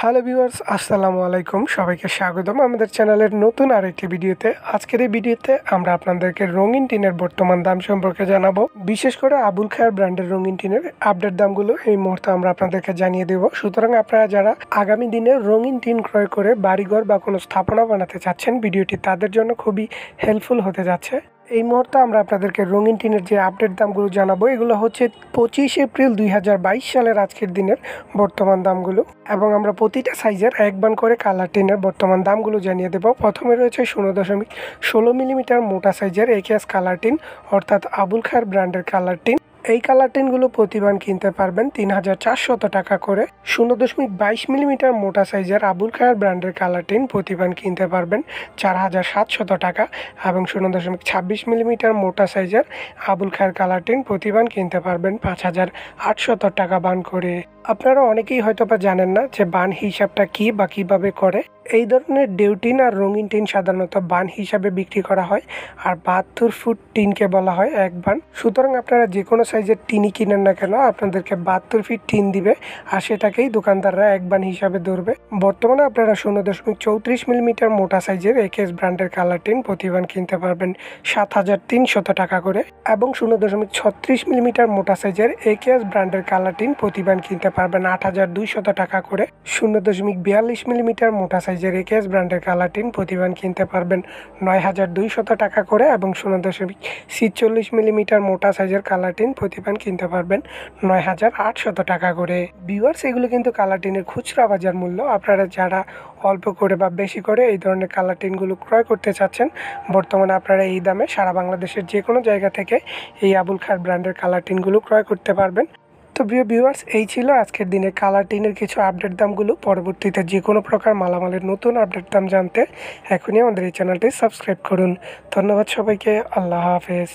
hello viewers আসসালামু আলাইকুম সবাইকে স্বাগতম আমাদের চ্যানেলের নতুন আরেকটি ভিডিওতে আজকের এই ভিডিওতে আমরা আপনাদেরকে রঙিন টিনের বর্তমান দাম সম্পর্কে জানাবো বিশেষ করে আবুল খায়ের ব্র্যান্ডের রঙিন টিনের আপডেট দামগুলো এই মুহূর্তে আমরা আপনাদেরকে জানিয়ে দেব সুতরাং আপনারা যারা আগামী দিনে রঙিন টিন ক্রয় করে বাড়িঘর বা কোনো স্থাপনা বানাতে চাচ্ছেন ভিডিওটি তাদের জন্য খুবই হেল্পফুল হতে যাচ্ছে এই মুহূর্তে আমরা আপনাদেরকে রঙিন টিনের যে আপডেট দামগুলো জানাবো এগুলো হচ্ছে পঁচিশ এপ্রিল দুই সালের আজকের দিনের বর্তমান দামগুলো এবং আমরা প্রতিটা সাইজের একবার করে কালার টিনের বর্তমান দামগুলো জানিয়ে দেবো প্রথমে রয়েছে শূন্য দশমিক ষোলো মিলিমিটার মোটা সাইজের একেএস কালার টিন অর্থাৎ আবুল খায়ের ব্র্যান্ডের কালার টিন এই কালার টেনগুলো প্রতিবান কিনতে পারবেন তিন হাজার চারশত টাকা করে শূন্য দশমিক বাইশ মিলিমিটার মোটা সাইজের আবুল খায়ার ব্র্যান্ডের কালার টেন প্রতিবান কিনতে পারবেন চার হাজার সাতশত টাকা এবং শূন্য দশমিক ছাব্বিশ মিলিমিটার মোটা সাইজের আবুল খায়ের কালার টেন প্রতিবান কিনতে পারবেন পাঁচ হাজার আটশত টাকা বান করে আপনারা অনেকেই হয়তো বা জানেন না যে বান হিসাবটা কী বা কীভাবে করে এই ধরনের ডেউটিন আর রঙিন টিন সাধারণত বান হিসাবে বিক্রি করা হয় আর বাহাত্তর ফুট টিনকে বলা হয় এক বান সুতরাং আপনারা যে কোনো সাইজের টিনই কিনেন না কেন আপনাদেরকে বাহাত্তর ফিট টিন দিবে আর সেটাকেই দোকানদাররা এক বান হিসাবে ধরবে বর্তমানে আপনারা শূন্য দশমিক চৌত্রিশ মিলিমিটার মোটা সাইজের একেস ব্র্যান্ডের কালার টিন প্রতিবান কিনতে পারবেন সাত হাজার তিনশত টাকা করে এবং শূন্য দশমিক ছত্রিশ মিলিমিটার মোটা সাইজের একেস ব্র্যান্ডের কালার টিন প্রতিবান কিনতে পারবেন আট হাজার দুইশত টাকা করে শূন্য দশমিক বিয়াল্লিশ মিলিমিটার মোটা সাইজ সাইজের এই ব্র্যান্ডের কালাটিন প্রতিবান কিনতে পারবেন নয় হাজার দুইশত টাকা করে এবং শূন্য দশমিক ছিচল্লিশ মিলিমিটার মোটা সাইজের কালাটিন প্রতিবান কিনতে পারবেন নয় হাজার আটশত টাকা করে ভিউয়ার্স এগুলো কিন্তু কালাটিনের খুচরা বাজার মূল্য আপনারা যারা অল্প করে বা বেশি করে এই ধরনের কালার টিনগুলো ক্রয় করতে চাচ্ছেন বর্তমানে আপনারা এই দামে সারা বাংলাদেশের যে কোনো জায়গা থেকে এই আবুল খার ব্র্যান্ডের কালার টিনগুলো ক্রয় করতে পারবেন তো প্রিয় ভিউয়ার্স এই ছিল আজকের দিনে কালার টিনের কিছু আপডেট দামগুলো পরবর্তীতে যে কোনো প্রকার মালামালের নতুন আপডেট দাম জানতে এখনই আমাদের এই চ্যানেলটি সাবস্ক্রাইব করুন ধন্যবাদ সবাইকে আল্লাহ হাফেজ